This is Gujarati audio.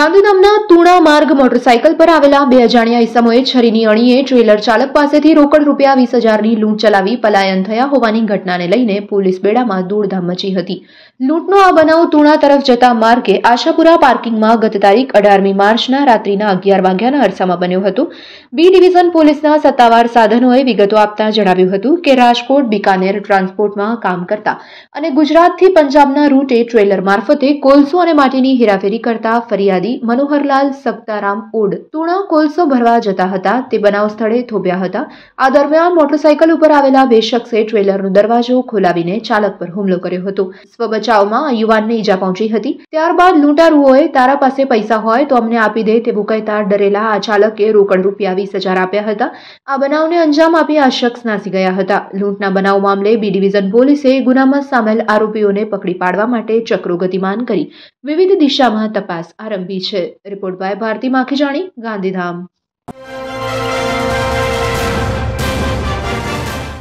ગાંધીધામના તુણા માર્ગ મોટરસાયકલ પર આવેલા બે અજાણ્યા ઇસમોએ છરીની અણીએ ટ્રેલર ચાલક પાસેથી રોકડ રૂપિયા વીસ હજારની લૂંટ ચલાવી પલાયન થયા હોવાની ઘટનાને લઈને પોલીસ બેડામાં દોડધામ મચી હતી લૂંટનો આ બનાવ તુણા તરફ જતા માર્ગે આશાપુરા પાર્કિંગમાં ગત તારીખ અઢારમી માર્ચના રાત્રિના અગિયાર વાગ્યાના અરસામાં બન્યો હતો બી ડિવિઝન પોલીસના સત્તાવાર સાધનોએ વિગતો આપતા જણાવ્યું હતું કે રાજકોટ બિકાનેર ટ્રાન્સપોર્ટમાં કામ કરતા અને ગુજરાતથી પંજાબના રૂટે ટ્રેલર મારફતે કોલસો અને માટીની હેરાફેરી કરતા ફરિયાદી અધિકારી મનોહરલાલ સપ્તારામ ઓડ તુણા કોલસો ભરવા જતા હતા તે બનાવ સ્થળે થોભ્યા હતા આ દરમિયાન મોટરસાયકલ ઉપર આવેલા બે શખ્સે ટ્રેલરનો દરવાજો ખોલાવીને ચાલક પર હુમલો કર્યો હતો સ્વબચાવમાં યુવાનને ઈજા પહોંચી હતી ત્યારબાદ લૂંટારુઓએ તારા પાસે પૈસા હોય તો અમને આપી દે તેવું કહેતા ડરેલા આ ચાલકે રોકડ રૂપિયા વીસ હજાર આપ્યા હતા આ બનાવને અંજામ આપી આ શખ્સ નાસી ગયા હતા લૂંટના બનાવ મામલે બી ડિવિઝન પોલીસે ગુનામાં સામેલ આરોપીઓને પકડી પાડવા માટે ચક્રો ગતિમાન કરી વિવિધ દિશામાં તપાસ આરંભી છે રિપોર્ટ બાય ભારતી માખીજાણી ગાંધીધામ